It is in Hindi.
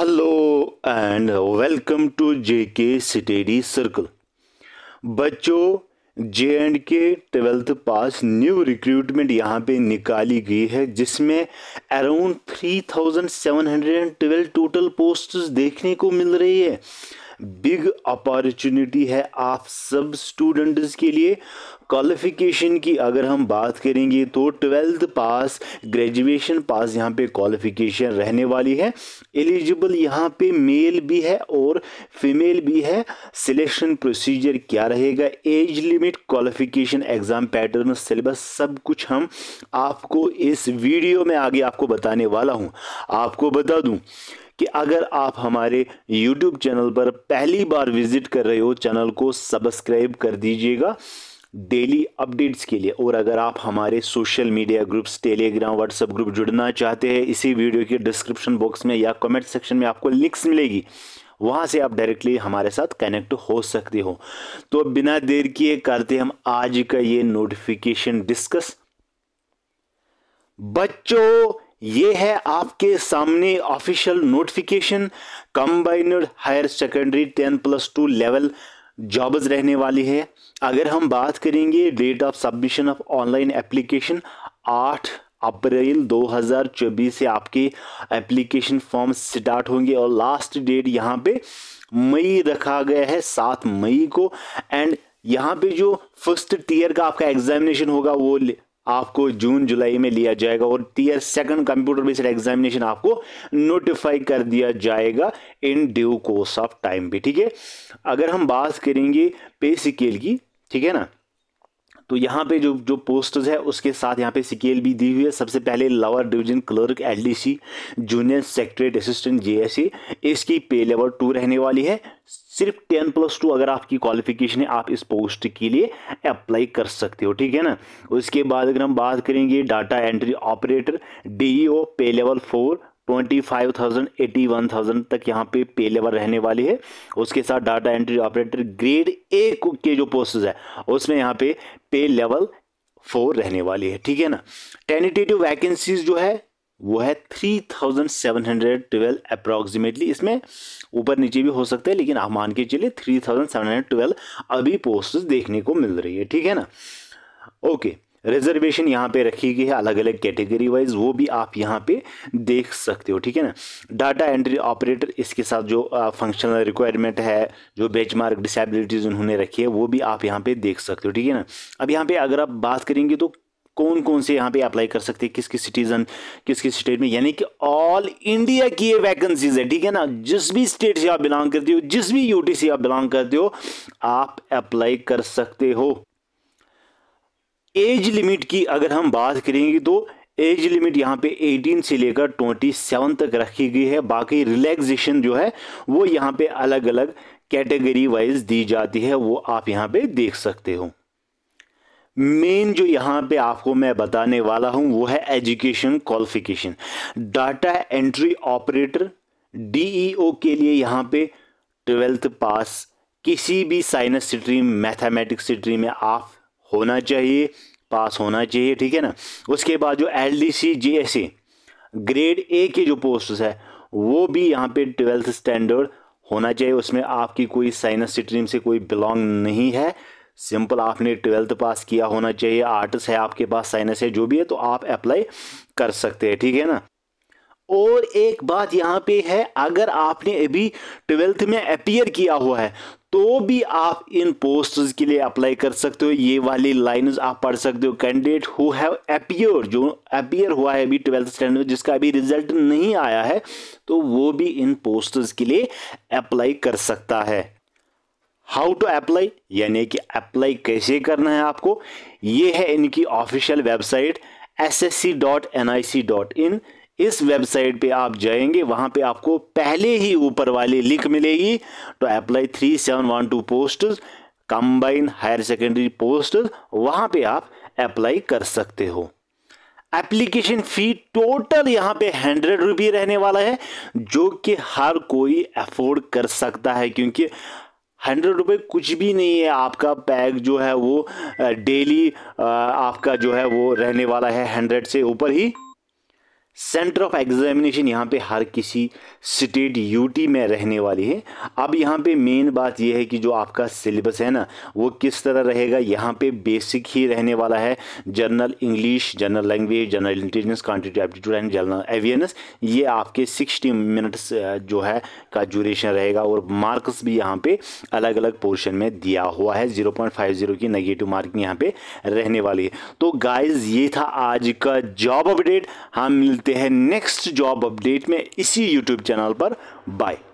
hello and welcome to J K study circle बच्चों J and K twelfth pass new recruitment यहाँ पे निकाली गई है जिसमें around three thousand seven hundred and twelve total post देखने को मिल रही है बिग अपॉर्चुनिटी है आप सब स्टूडेंट्स के लिए क्वालिफिकेशन की अगर हम बात करेंगे तो ट्वेल्थ पास ग्रेजुएशन पास यहाँ पे क्वालिफिकेशन रहने वाली है एलिजिबल यहाँ पे मेल भी है और फीमेल भी है सिलेक्शन प्रोसीजर क्या रहेगा age limit qualification exam pattern syllabus सब कुछ हम आपको इस वीडियो में आगे आपको बताने वाला हूँ आपको बता दूँ कि अगर आप हमारे यूट्यूब चैनल पर पहली बार विजिट कर रहे हो चैनल को सब्सक्राइब कर दीजिएगा डेली अपडेट्स के लिए और अगर आप हमारे social media groups Telegram WhatsApp group जुड़ना चाहते हैं इसी वीडियो के डिस्क्रिप्शन बॉक्स में या कमेंट सेक्शन में आपको लिंक्स मिलेगी वहां से आप डायरेक्टली हमारे साथ कनेक्ट हो सकते हो तो बिना देर किए करते हम आज का ये नोटिफिकेशन डिस्कस बच्चों ये है आपके सामने official notification combined higher secondary ten plus two level jobs रहने वाली है अगर हम बात करेंगे date of submission of online application आठ अप्रैल 2024 से आपके एप्लीकेशन फॉर्म स्टार्ट होंगे और लास्ट डेट यहाँ पे मई रखा गया है सात मई को एंड यहाँ पे जो फर्स्ट टीयर का आपका एग्जामिनेशन होगा वो आपको जून जुलाई में लिया जाएगा और tier second computer based examination आपको नोटिफाई कर दिया जाएगा in due course of time भी ठीक है अगर हम बात करेंगे पे स्केल की ठीक है ना तो यहाँ पे जो जो पोस्टर्स है उसके साथ यहाँ पे स्केल भी दी हुई है सबसे पहले lower division clerk LDC junior secretary assistant JSC इसकी पे लेवल टू रहने वाली है सिर्फ टेन प्लस टू अगर आपकी क्वालिफिकेशन है आप इस पोस्ट के लिए अप्लाई कर सकते हो ठीक है ना उसके बाद अगर हम बात करेंगे data entry operator DEO pay level four twenty five thousand eighty one thousand तक यहाँ पे पे लेवल रहने वाली है उसके साथ data entry operator grade A के जो पोस्ट है उसमें यहाँ पे पे लेवल फोर रहने वाली है ठीक है ना टेनिटेटिव वैकेंसीज जो है वो है three thousand seven hundred twelve approximately इसमें ऊपर नीचे भी हो सकते हैं लेकिन आप मान के चलिए three thousand seven hundred twelve अभी पोस्ट देखने को मिल रही है ठीक है ना ओके रिजर्वेशन यहाँ पे रखी गई है अलग अलग कैटेगरी वाइज वो भी आप यहाँ पे देख सकते हो ठीक है ना डाटा एंट्री ऑपरेटर इसके साथ जो फंक्शनल रिक्वायरमेंट है जो बेंचमार्क डिसेबिलिटीज़ उन्होंने रखी है वो भी आप यहाँ पे देख सकते हो ठीक है ना अब यहाँ पे अगर आप बात करेंगे तो कौन कौन से यहाँ पे अप्लाई कर सकते हैं किस किस सिटीजन किस किस स्टेट में यानी कि ऑल इंडिया की ये वैकेंसीज है ठीक है ना जिस भी स्टेट से आप बिलोंग करते हो जिस भी यूटी से आप बिलोंग करते हो आप अप्लाई कर सकते हो एज लिमिट की अगर हम बात करेंगे तो एज लिमिट यहाँ पे 18 से लेकर 27 तक रखी गई है बाकी रिलैक्सेशन जो है वो यहाँ पे अलग अलग कैटेगरी वाइज दी जाती है वो आप यहाँ पे देख सकते हो मेन जो यहाँ पे आपको मैं बताने वाला हूँ वो है education qualification data entry operator DEO के लिए यहाँ पे ट्वेल्थ पास किसी भी साइंस स्ट्रीम मैथमेटिक्स स्ट्रीम में आप होना चाहिए पास होना चाहिए ठीक है ना उसके बाद जो L D C G S C grade A के जो पोस्ट है वो भी यहाँ पे ट्वेल्थ स्टैंडर्ड होना चाहिए उसमें आपकी कोई साइंस स्ट्रीम से कोई बिलोंग नहीं है सिंपल आपने ट्वेल्थ पास किया होना चाहिए आर्ट्स है आपके पास साइंस है जो भी है तो आप अप्लाई कर सकते हैं ठीक है ना और एक बात यहाँ पे है अगर आपने अभी ट्वेल्थ में अपियर किया हुआ है तो भी आप इन पोस्ट्स के लिए अप्लाई कर सकते हो ये वाली लाइंस आप पढ़ सकते हो कैंडिडेट हु हैव अपियर जो अपियर हुआ है अभी ट्वेल्थ स्टैंडर्ड में जिसका अभी रिजल्ट नहीं आया है तो वो भी इन पोस्ट्स के लिए अप्लाई कर सकता है हाउ टू अप्लाई यानी कि अप्लाई कैसे करना है आपको ये है इनकी official website S S C dot N I C dot in इस वेबसाइट पे आप जाएंगे वहां पे आपको पहले ही ऊपर वाली लिंक मिलेगी तो apply three seven one two post combine higher secondary post वहां पे आप अप्लाई कर सकते हो एप्लीकेशन फ़ी टोटल यहाँ पे हंड्रेड रुपी रहने वाला है जो कि हर कोई अफोर्ड कर सकता है क्योंकि हंड्रेड रुपये कुछ भी नहीं है आपका पैक जो है वो डेली आपका जो है वो रहने वाला है हंड्रेड से ऊपर ही सेंटर ऑफ एग्जामिनेशन यहाँ पे हर किसी स्टेट यूटी में रहने वाली है अब यहाँ पे मेन बात यह है कि जो आपका सिलेबस है ना वो किस तरह रहेगा यहाँ पे बेसिक ही रहने वाला है general English general language general intelligence quantity aptitude and general awareness ये आपके सिक्सटी मिनट्स जो है का ड्यूरेशन रहेगा और मार्क्स भी यहाँ पर अलग अलग पोर्शन में दिया हुआ है ज़ीरो पॉइंट फाइव ज़ीरो की नेगेटिव मार्किंग यहाँ पर रहने वाली है तो गाइज ये था आज का जॉब अपडेट हम मिलते मिलते हैं नेक्स्ट जॉब अपडेट में इसी यूट्यूब चैनल पर बाय